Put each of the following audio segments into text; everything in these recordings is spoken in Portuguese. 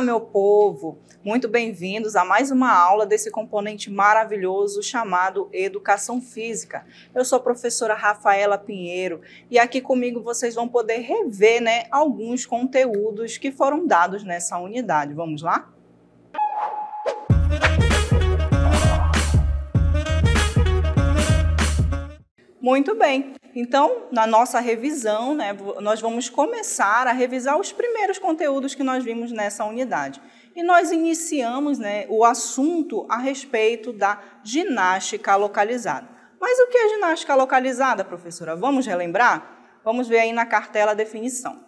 Olá, meu povo! Muito bem-vindos a mais uma aula desse componente maravilhoso chamado Educação Física. Eu sou a professora Rafaela Pinheiro e aqui comigo vocês vão poder rever né, alguns conteúdos que foram dados nessa unidade. Vamos lá? Muito bem, então, na nossa revisão, né, nós vamos começar a revisar os primeiros conteúdos que nós vimos nessa unidade. E nós iniciamos né, o assunto a respeito da ginástica localizada. Mas o que é ginástica localizada, professora? Vamos relembrar? Vamos ver aí na cartela a definição.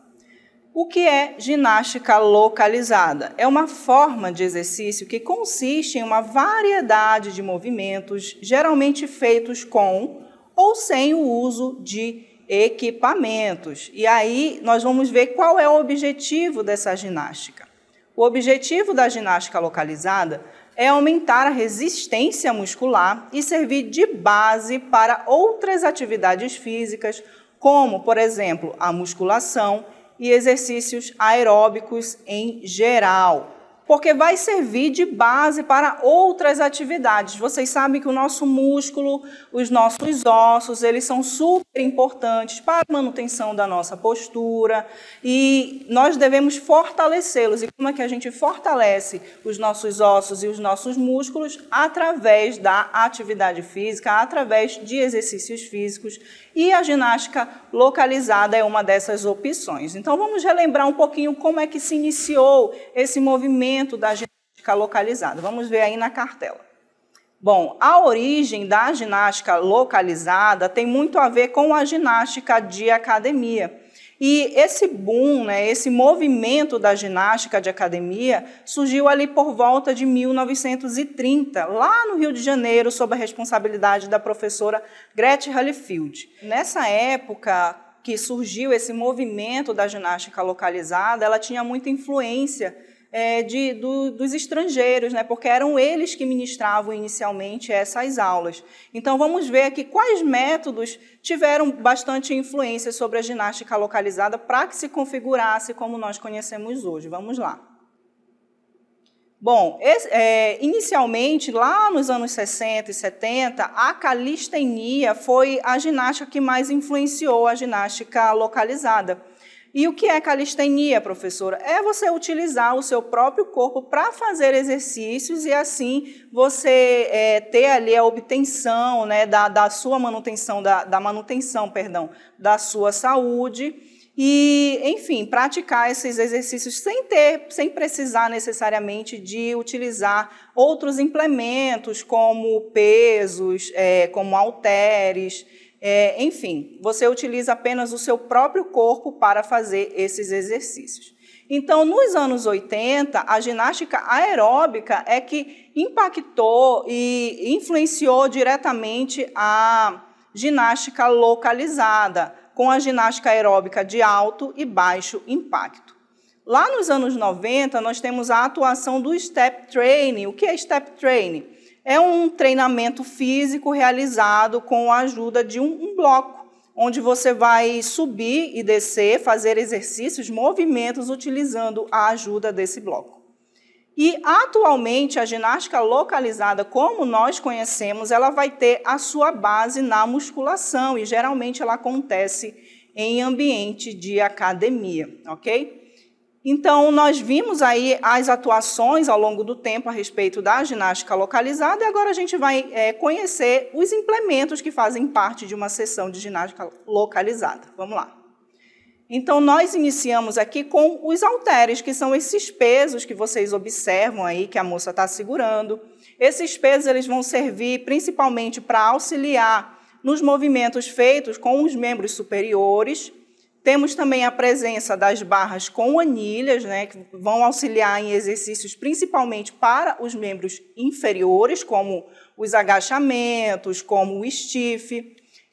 O que é ginástica localizada? É uma forma de exercício que consiste em uma variedade de movimentos, geralmente feitos com ou sem o uso de equipamentos. E aí nós vamos ver qual é o objetivo dessa ginástica. O objetivo da ginástica localizada é aumentar a resistência muscular e servir de base para outras atividades físicas, como, por exemplo, a musculação e exercícios aeróbicos em geral porque vai servir de base para outras atividades. Vocês sabem que o nosso músculo, os nossos ossos, eles são super importantes para a manutenção da nossa postura e nós devemos fortalecê-los. E como é que a gente fortalece os nossos ossos e os nossos músculos? Através da atividade física, através de exercícios físicos e a ginástica localizada é uma dessas opções. Então vamos relembrar um pouquinho como é que se iniciou esse movimento da ginástica localizada. Vamos ver aí na cartela. Bom, a origem da ginástica localizada tem muito a ver com a ginástica de academia. E esse boom, né, esse movimento da ginástica de academia surgiu ali por volta de 1930, lá no Rio de Janeiro, sob a responsabilidade da professora Gretchen Hallifield. Nessa época que surgiu esse movimento da ginástica localizada, ela tinha muita influência é, de, do, dos estrangeiros, né? porque eram eles que ministravam inicialmente essas aulas. Então, vamos ver aqui quais métodos tiveram bastante influência sobre a ginástica localizada para que se configurasse como nós conhecemos hoje. Vamos lá. Bom, esse, é, inicialmente, lá nos anos 60 e 70, a calistenia foi a ginástica que mais influenciou a ginástica localizada e o que é calistenia, professora? É você utilizar o seu próprio corpo para fazer exercícios e assim você é, ter ali a obtenção né, da, da sua manutenção, da, da manutenção, perdão, da sua saúde e, enfim, praticar esses exercícios sem ter, sem precisar necessariamente de utilizar outros implementos como pesos, é, como halteres, é, enfim, você utiliza apenas o seu próprio corpo para fazer esses exercícios. Então, nos anos 80, a ginástica aeróbica é que impactou e influenciou diretamente a ginástica localizada, com a ginástica aeróbica de alto e baixo impacto. Lá nos anos 90, nós temos a atuação do step training. O que é step training? é um treinamento físico realizado com a ajuda de um, um bloco, onde você vai subir e descer, fazer exercícios, movimentos, utilizando a ajuda desse bloco. E atualmente a ginástica localizada, como nós conhecemos, ela vai ter a sua base na musculação e geralmente ela acontece em ambiente de academia, ok? Então, nós vimos aí as atuações ao longo do tempo a respeito da ginástica localizada, e agora a gente vai é, conhecer os implementos que fazem parte de uma sessão de ginástica localizada. Vamos lá. Então, nós iniciamos aqui com os halteres, que são esses pesos que vocês observam aí que a moça está segurando. Esses pesos eles vão servir principalmente para auxiliar nos movimentos feitos com os membros superiores temos também a presença das barras com anilhas, né, que vão auxiliar em exercícios principalmente para os membros inferiores, como os agachamentos, como o stiff,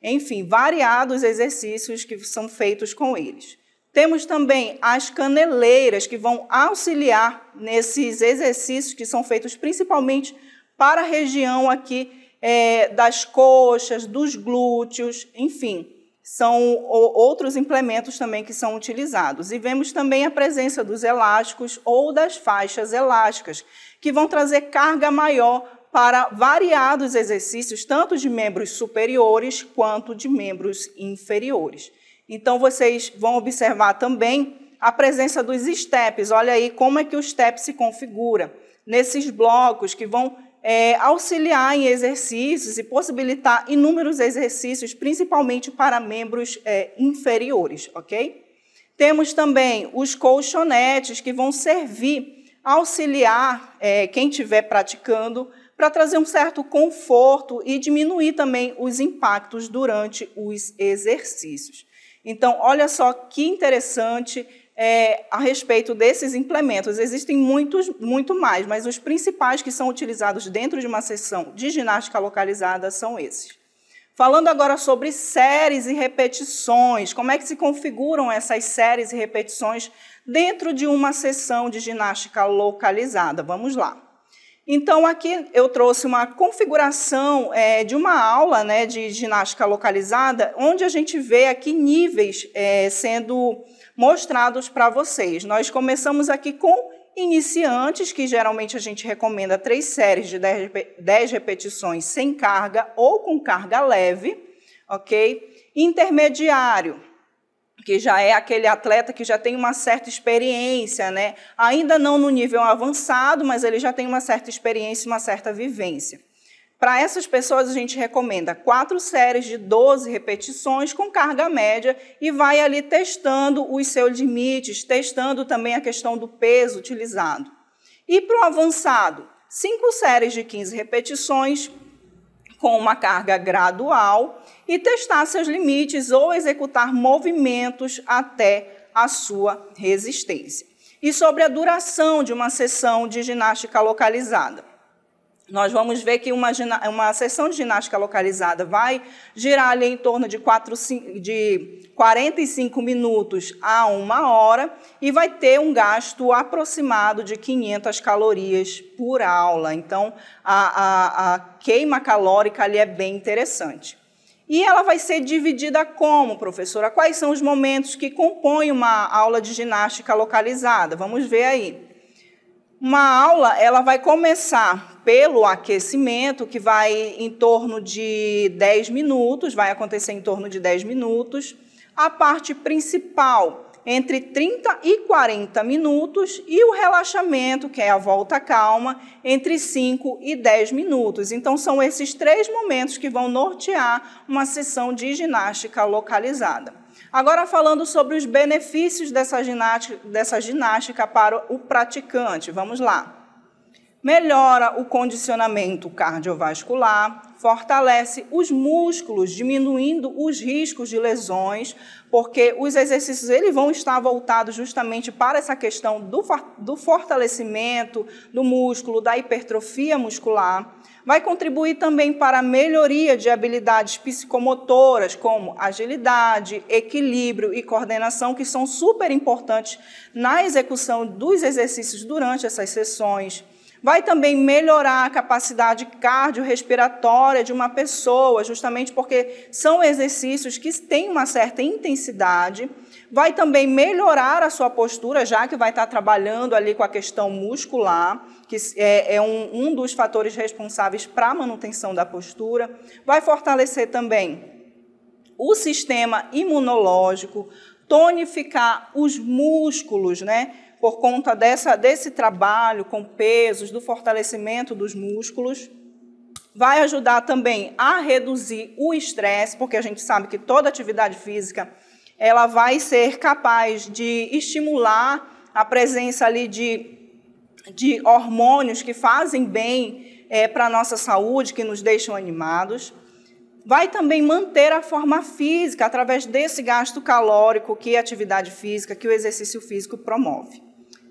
enfim, variados exercícios que são feitos com eles. Temos também as caneleiras, que vão auxiliar nesses exercícios que são feitos principalmente para a região aqui é, das coxas, dos glúteos, enfim são outros implementos também que são utilizados. E vemos também a presença dos elásticos ou das faixas elásticas, que vão trazer carga maior para variados exercícios, tanto de membros superiores quanto de membros inferiores. Então, vocês vão observar também a presença dos steps. Olha aí como é que o step se configura. Nesses blocos que vão é, auxiliar em exercícios e possibilitar inúmeros exercícios, principalmente para membros é, inferiores, ok? Temos também os colchonetes que vão servir auxiliar é, quem estiver praticando para trazer um certo conforto e diminuir também os impactos durante os exercícios. Então, olha só que interessante é, a respeito desses implementos. Existem muitos, muito mais, mas os principais que são utilizados dentro de uma sessão de ginástica localizada são esses. Falando agora sobre séries e repetições, como é que se configuram essas séries e repetições dentro de uma sessão de ginástica localizada? Vamos lá. Então, aqui eu trouxe uma configuração é, de uma aula né, de ginástica localizada, onde a gente vê aqui níveis é, sendo mostrados para vocês. Nós começamos aqui com iniciantes, que geralmente a gente recomenda três séries de 10, repetições sem carga ou com carga leve, ok? Intermediário, que já é aquele atleta que já tem uma certa experiência, né? Ainda não no nível avançado, mas ele já tem uma certa experiência, uma certa vivência. Para essas pessoas, a gente recomenda quatro séries de 12 repetições com carga média e vai ali testando os seus limites, testando também a questão do peso utilizado. E para o avançado, cinco séries de 15 repetições com uma carga gradual e testar seus limites ou executar movimentos até a sua resistência. E sobre a duração de uma sessão de ginástica localizada. Nós vamos ver que uma, uma sessão de ginástica localizada vai girar ali em torno de, de 45 minutos a uma hora e vai ter um gasto aproximado de 500 calorias por aula. Então, a, a, a queima calórica ali é bem interessante. E ela vai ser dividida como, professora? Quais são os momentos que compõem uma aula de ginástica localizada? Vamos ver aí. Uma aula, ela vai começar pelo aquecimento, que vai em torno de 10 minutos, vai acontecer em torno de 10 minutos. A parte principal, entre 30 e 40 minutos, e o relaxamento, que é a volta calma, entre 5 e 10 minutos. Então, são esses três momentos que vão nortear uma sessão de ginástica localizada. Agora, falando sobre os benefícios dessa ginástica, dessa ginástica para o praticante, vamos lá melhora o condicionamento cardiovascular, fortalece os músculos, diminuindo os riscos de lesões, porque os exercícios eles vão estar voltados justamente para essa questão do, do fortalecimento do músculo, da hipertrofia muscular. Vai contribuir também para a melhoria de habilidades psicomotoras, como agilidade, equilíbrio e coordenação, que são super importantes na execução dos exercícios durante essas sessões Vai também melhorar a capacidade cardiorrespiratória de uma pessoa, justamente porque são exercícios que têm uma certa intensidade. Vai também melhorar a sua postura, já que vai estar trabalhando ali com a questão muscular, que é, é um, um dos fatores responsáveis para a manutenção da postura. Vai fortalecer também o sistema imunológico, tonificar os músculos, né? por conta dessa, desse trabalho com pesos, do fortalecimento dos músculos. Vai ajudar também a reduzir o estresse, porque a gente sabe que toda atividade física ela vai ser capaz de estimular a presença ali de, de hormônios que fazem bem é, eh, para a nossa saúde, que nos deixam animados. Vai também manter a forma física através desse gasto calórico que a atividade física, que o exercício físico promove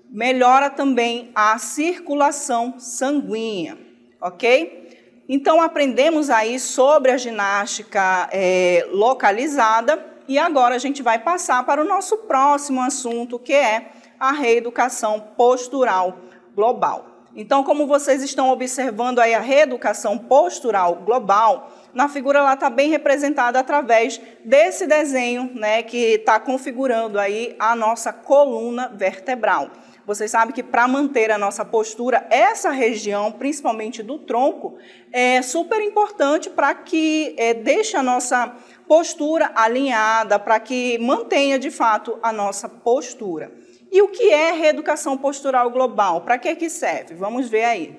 melhora também a circulação sanguínea, ok? Então, aprendemos aí sobre a ginástica é, localizada e agora a gente vai passar para o nosso próximo assunto, que é a reeducação postural global. Então, como vocês estão observando aí a reeducação postural global, na figura ela está bem representada através desse desenho, né, que está configurando aí a nossa coluna vertebral. Vocês sabem que para manter a nossa postura, essa região, principalmente do tronco, é super importante para que é, deixe a nossa postura alinhada, para que mantenha de fato a nossa postura. E o que é reeducação postural global? Para que, que serve? Vamos ver aí.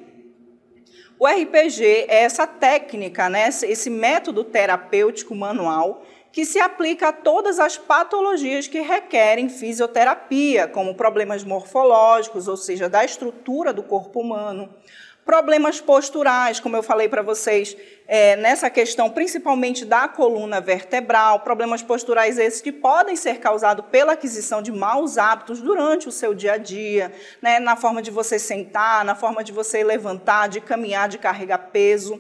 O RPG é essa técnica, né, esse método terapêutico manual que se aplica a todas as patologias que requerem fisioterapia, como problemas morfológicos, ou seja, da estrutura do corpo humano, problemas posturais, como eu falei para vocês, é, nessa questão principalmente da coluna vertebral, problemas posturais esses que podem ser causados pela aquisição de maus hábitos durante o seu dia a dia, né, na forma de você sentar, na forma de você levantar, de caminhar, de carregar peso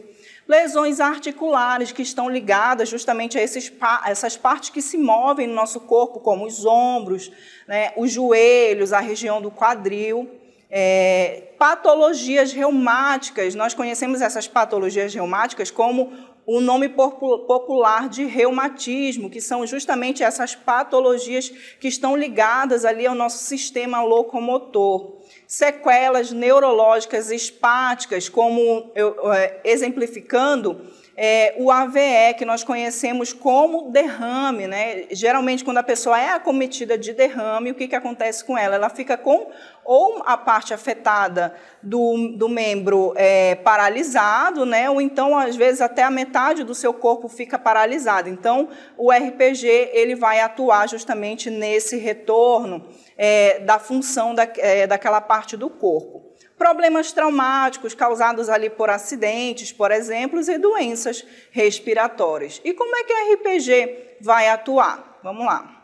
lesões articulares que estão ligadas justamente a esses, essas partes que se movem no nosso corpo, como os ombros, né, os joelhos, a região do quadril. É, patologias reumáticas, nós conhecemos essas patologias reumáticas como o nome popular de reumatismo, que são justamente essas patologias que estão ligadas ali ao nosso sistema locomotor sequelas neurológicas espáticas, como eu, é, exemplificando é, o AVE, que nós conhecemos como derrame. Né? Geralmente, quando a pessoa é acometida de derrame, o que, que acontece com ela? Ela fica com ou a parte afetada do, do membro é, paralisado, né? ou então, às vezes, até a metade do seu corpo fica paralisada. Então, o RPG ele vai atuar justamente nesse retorno é, da função da, é, daquela parte do corpo problemas traumáticos causados ali por acidentes, por exemplo, e doenças respiratórias. E como é que a RPG vai atuar? Vamos lá.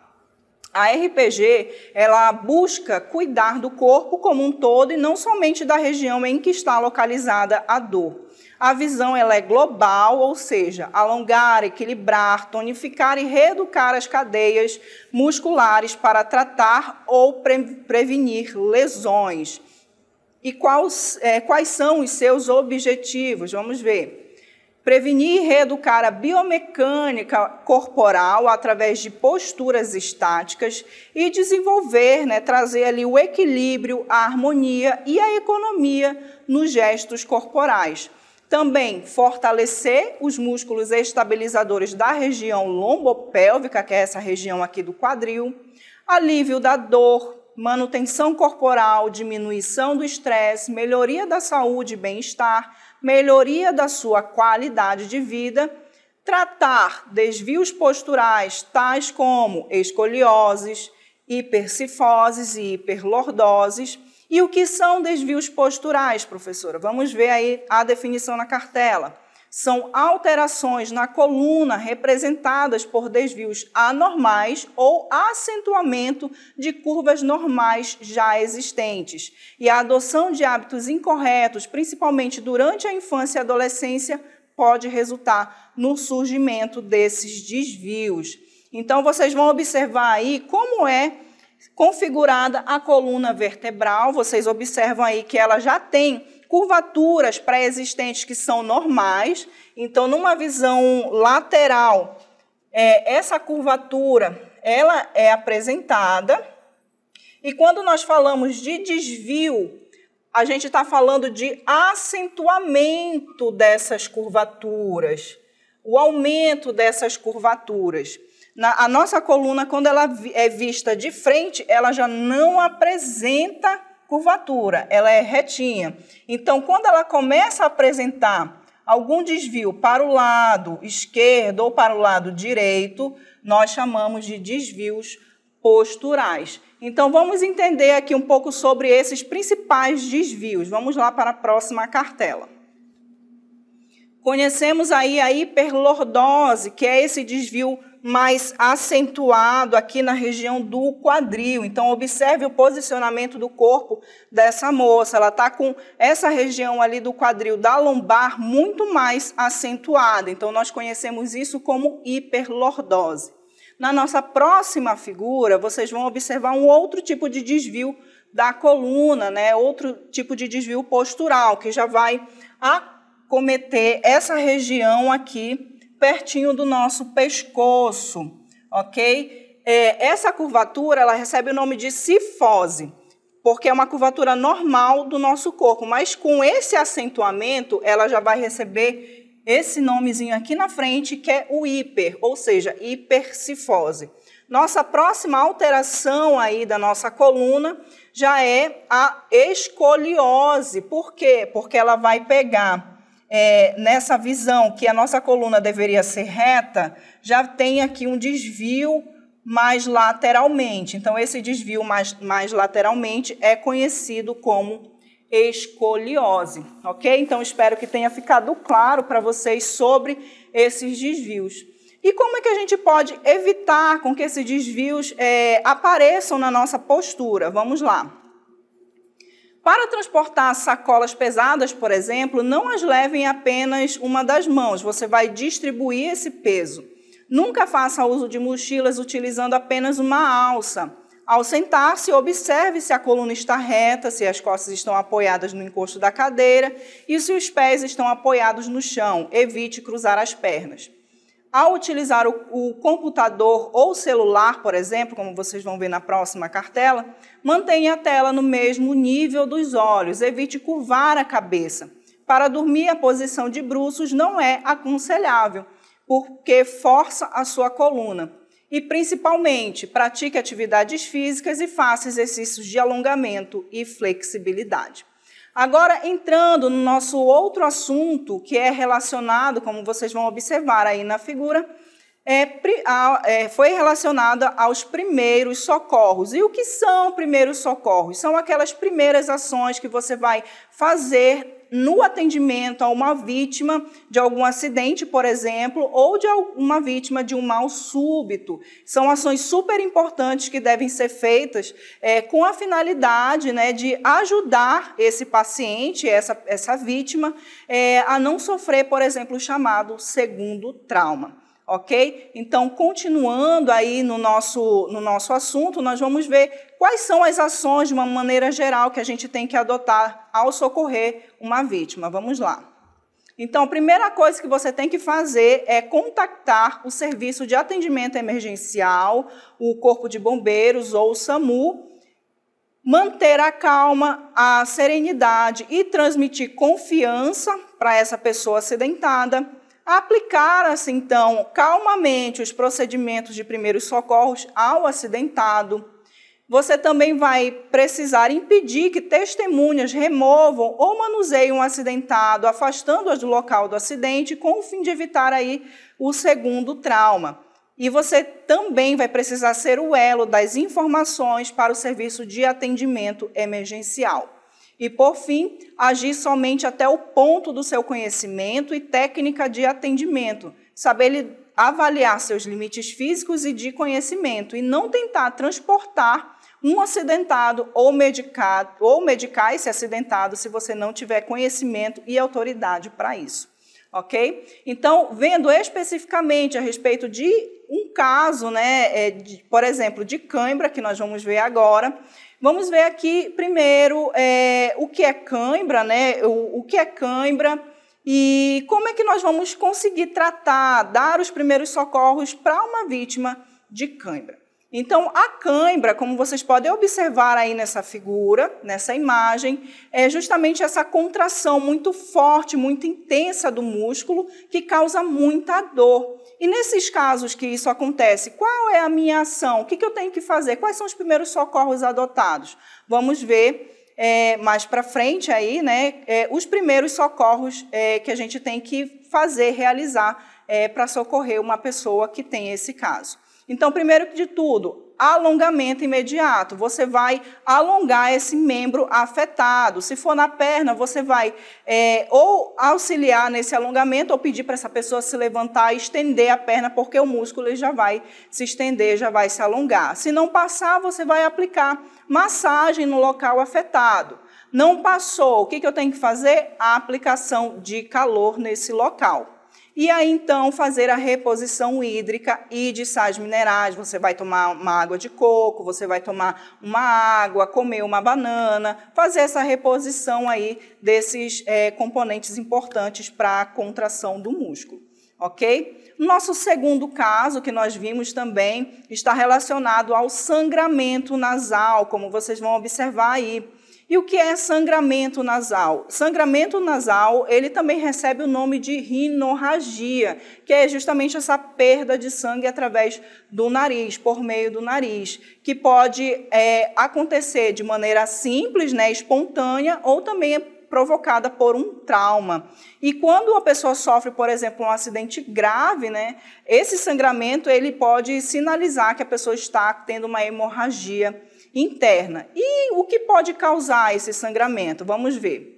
A RPG, ela busca cuidar do corpo como um todo e não somente da região em que está localizada a dor. A visão ela é global, ou seja, alongar, equilibrar, tonificar e reeducar as cadeias musculares para tratar ou pre prevenir lesões e quais, é, quais são os seus objetivos. Vamos ver. Prevenir e reeducar a biomecânica corporal através de posturas estáticas e desenvolver, né, trazer ali o equilíbrio, a harmonia e a economia nos gestos corporais. Também fortalecer os músculos estabilizadores da região lombopélvica, que é essa região aqui do quadril, alívio da dor, manutenção corporal, diminuição do estresse, melhoria da saúde e bem-estar, melhoria da sua qualidade de vida, tratar desvios posturais tais como escolioses, hipercifoses e hiperlordoses. E o que são desvios posturais, professora? Vamos ver aí a definição na cartela são alterações na coluna representadas por desvios anormais ou acentuamento de curvas normais já existentes. E a adoção de hábitos incorretos, principalmente durante a infância e adolescência, pode resultar no surgimento desses desvios. Então, vocês vão observar aí como é configurada a coluna vertebral. Vocês observam aí que ela já tem curvaturas pré-existentes que são normais. Então, numa visão lateral, é, essa curvatura ela é apresentada. E quando nós falamos de desvio, a gente está falando de acentuamento dessas curvaturas, o aumento dessas curvaturas. Na, a nossa coluna, quando ela é vista de frente, ela já não apresenta curvatura, ela é retinha. Então, quando ela começa a apresentar algum desvio para o lado esquerdo ou para o lado direito, nós chamamos de desvios posturais. Então, vamos entender aqui um pouco sobre esses principais desvios. Vamos lá para a próxima cartela. Conhecemos aí a hiperlordose, que é esse desvio mais acentuado aqui na região do quadril. Então, observe o posicionamento do corpo dessa moça. Ela está com essa região ali do quadril da lombar muito mais acentuada. Então, nós conhecemos isso como hiperlordose. Na nossa próxima figura, vocês vão observar um outro tipo de desvio da coluna, né? Outro tipo de desvio postural que já vai acometer essa região aqui pertinho do nosso pescoço, ok? É, essa curvatura, ela recebe o nome de cifose, porque é uma curvatura normal do nosso corpo, mas com esse acentuamento, ela já vai receber esse nomezinho aqui na frente, que é o hiper, ou seja, hipercifose. Nossa próxima alteração aí da nossa coluna já é a escoliose. Por quê? Porque ela vai pegar é, nessa visão que a nossa coluna deveria ser reta, já tem aqui um desvio mais lateralmente. Então, esse desvio mais, mais lateralmente é conhecido como escoliose, ok? Então, espero que tenha ficado claro para vocês sobre esses desvios. E como é que a gente pode evitar com que esses desvios é, apareçam na nossa postura? Vamos lá. Para transportar sacolas pesadas, por exemplo, não as levem apenas uma das mãos, você vai distribuir esse peso. Nunca faça uso de mochilas utilizando apenas uma alça. Ao sentar-se, observe se a coluna está reta, se as costas estão apoiadas no encosto da cadeira e se os pés estão apoiados no chão. Evite cruzar as pernas ao utilizar o, o, computador ou celular, por exemplo, como vocês vão ver na próxima cartela, mantenha a tela no mesmo nível dos olhos, evite curvar a cabeça. Para dormir, a posição de bruços não é aconselhável, porque força a sua coluna. E principalmente, pratique atividades físicas e faça exercícios de alongamento e flexibilidade. Agora, entrando no nosso outro assunto, que é relacionado, como vocês vão observar aí na figura, é, é, foi relacionada aos primeiros socorros. E o que são primeiros socorros? São aquelas primeiras ações que você vai fazer no atendimento a uma vítima de algum acidente, por exemplo, ou de uma vítima de um mal súbito. São ações super importantes que devem ser feitas é, com a finalidade né, de ajudar esse paciente, essa, essa vítima, é, a não sofrer, por exemplo, o chamado segundo trauma ok? Então, continuando aí no nosso, no nosso assunto, nós vamos ver quais são as ações, de uma maneira geral, que a gente tem que adotar ao socorrer uma vítima. Vamos lá. Então, a primeira coisa que você tem que fazer é contactar o serviço de atendimento emergencial, o Corpo de Bombeiros ou o SAMU, manter a calma, a serenidade e transmitir confiança para essa pessoa acidentada, Aplicar-se, assim, então, calmamente os procedimentos de primeiros socorros ao acidentado. Você também vai precisar impedir que testemunhas removam ou manuseiem um acidentado, afastando-as do local do acidente, com o fim de evitar aí o segundo trauma. E você também vai precisar ser o elo das informações para o serviço de atendimento emergencial. E, por fim, agir somente até o ponto do seu conhecimento e técnica de atendimento, saber avaliar seus limites físicos e de conhecimento, e não tentar transportar um acidentado ou medicado ou medicar esse acidentado se você não tiver conhecimento e autoridade para isso ok? Então, vendo especificamente a respeito de um caso, né, é, de, por exemplo, de cãibra, que nós vamos ver agora, vamos ver aqui primeiro é, o que é cãibra, né, o, o que é cãibra e como é que nós vamos conseguir tratar, dar os primeiros socorros para uma vítima de cãibra. Então, a cãibra, como vocês podem observar aí nessa figura, nessa imagem, é justamente essa contração muito forte, muito intensa do músculo que causa muita dor. E nesses casos que isso acontece, qual é a minha ação? O que, eu tenho que fazer? Quais são os primeiros socorros adotados? Vamos ver é, mais para frente aí, né, é, os primeiros socorros é, que a gente tem que fazer, realizar é, para socorrer uma pessoa que tem esse caso. Então, primeiro de tudo, alongamento imediato. Você vai alongar esse membro afetado. Se for na perna, você vai é, ou auxiliar nesse alongamento ou pedir para essa pessoa se levantar e estender a perna, porque o músculo já vai se estender, já vai se alongar. Se não passar, você vai aplicar massagem no local afetado. Não passou, o que, que eu tenho que fazer? A aplicação de calor nesse local. E aí, então, fazer a reposição hídrica e de sais minerais. Você vai tomar uma água de coco, você vai tomar uma água, comer uma banana, fazer essa reposição aí desses é, componentes importantes para a contração do músculo, ok? Nosso segundo caso, que nós vimos também, está relacionado ao sangramento nasal, como vocês vão observar aí. E o que é sangramento nasal? Sangramento nasal, ele também recebe o nome de rinorragia, que é justamente essa perda de sangue através do nariz, por meio do nariz, que pode é, acontecer de maneira simples, né, espontânea, ou também é provocada por um trauma. E quando a pessoa sofre, por exemplo, um acidente grave, né, esse sangramento ele pode sinalizar que a pessoa está tendo uma hemorragia interna. E o que pode causar esse sangramento? Vamos ver.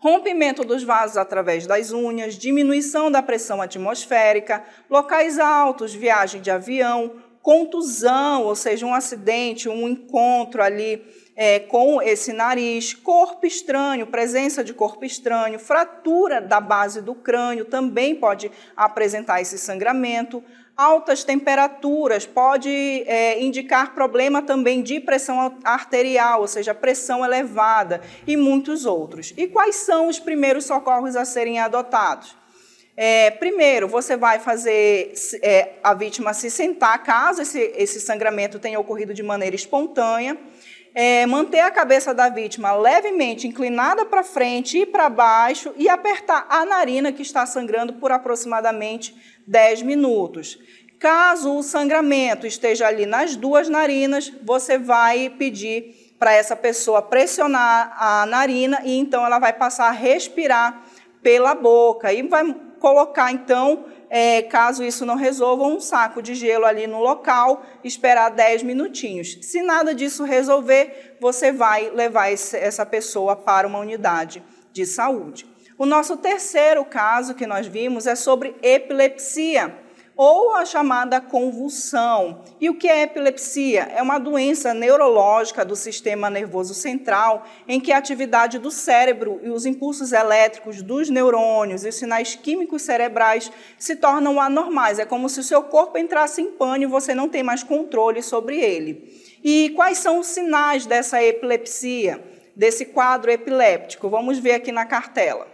Rompimento dos vasos através das unhas, diminuição da pressão atmosférica, locais altos, viagem de avião, contusão, ou seja, um acidente, um encontro ali é, com esse nariz, corpo estranho, presença de corpo estranho, fratura da base do crânio também pode apresentar esse sangramento. Altas temperaturas pode é, indicar problema também de pressão arterial, ou seja, pressão elevada e muitos outros. E quais são os primeiros socorros a serem adotados? É, primeiro, você vai fazer é, a vítima se sentar caso esse, esse sangramento tenha ocorrido de maneira espontânea é, manter a cabeça da vítima levemente inclinada para frente e para baixo e apertar a narina que está sangrando por aproximadamente 10 minutos. Caso o sangramento esteja ali nas duas narinas, você vai pedir para essa pessoa pressionar a narina e então ela vai passar a respirar pela boca e vai colocar então é, caso isso não resolva, um saco de gelo ali no local, esperar 10 minutinhos. Se nada disso resolver, você vai levar esse, essa pessoa para uma unidade de saúde. O nosso terceiro caso que nós vimos é sobre epilepsia ou a chamada convulsão. E o que é epilepsia? É uma doença neurológica do sistema nervoso central em que a atividade do cérebro e os impulsos elétricos dos neurônios e os sinais químicos cerebrais se tornam anormais. É como se o seu corpo entrasse em pânico e você não tem mais controle sobre ele. E quais são os sinais dessa epilepsia, desse quadro epiléptico? Vamos ver aqui na cartela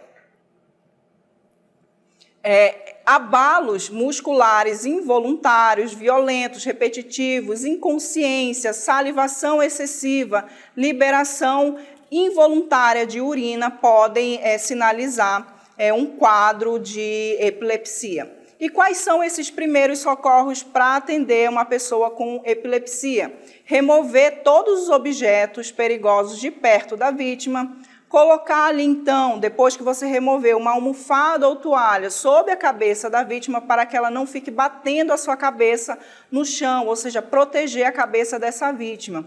é, abalos musculares involuntários, violentos, repetitivos, inconsciência, salivação excessiva, liberação involuntária de urina podem é, sinalizar é, um quadro de epilepsia. E quais são esses primeiros socorros para atender uma pessoa com epilepsia? Remover todos os objetos perigosos de perto da vítima, Colocar ali, então, depois que você remover, uma almofada ou toalha sobre a cabeça da vítima para que ela não fique batendo a sua cabeça no chão, ou seja, proteger a cabeça dessa vítima.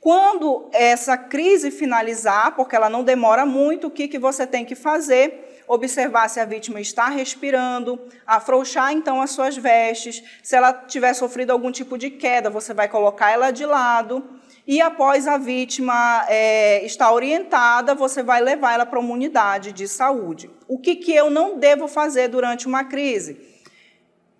Quando essa crise finalizar, porque ela não demora muito, o que, que você tem que fazer? observar se a vítima está respirando, afrouxar então as suas vestes. Se ela tiver sofrido algum tipo de queda, você vai colocar ela de lado e após a vítima é, estar orientada, você vai levar ela para uma unidade de saúde. O que, que eu não devo fazer durante uma crise?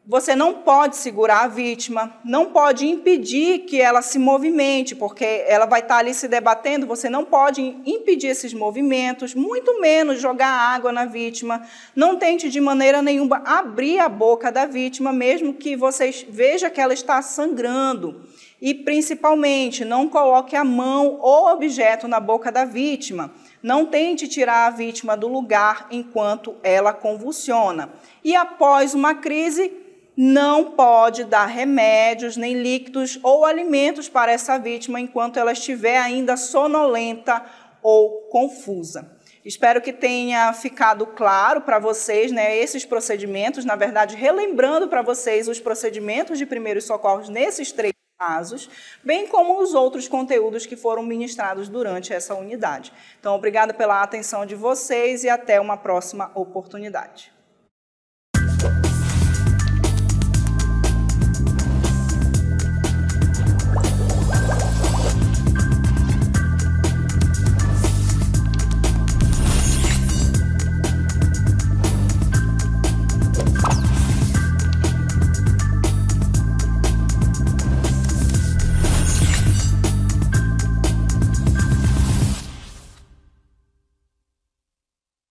Você não pode segurar a vítima, não pode impedir que ela se movimente, porque ela vai estar ali se debatendo, você não pode impedir esses movimentos, muito menos jogar água na vítima. Não tente de maneira nenhuma abrir a boca da vítima, mesmo que você veja que ela está sangrando. E, principalmente, não coloque a mão ou objeto na boca da vítima. Não tente tirar a vítima do lugar enquanto ela convulsiona. E após uma crise, não pode dar remédios, nem líquidos ou alimentos para essa vítima enquanto ela estiver ainda sonolenta ou confusa. Espero que tenha ficado claro para vocês né, esses procedimentos, na verdade, relembrando para vocês os procedimentos de primeiros socorros nesses três casos, bem como os outros conteúdos que foram ministrados durante essa unidade. Então, obrigada pela atenção de vocês e até uma próxima oportunidade.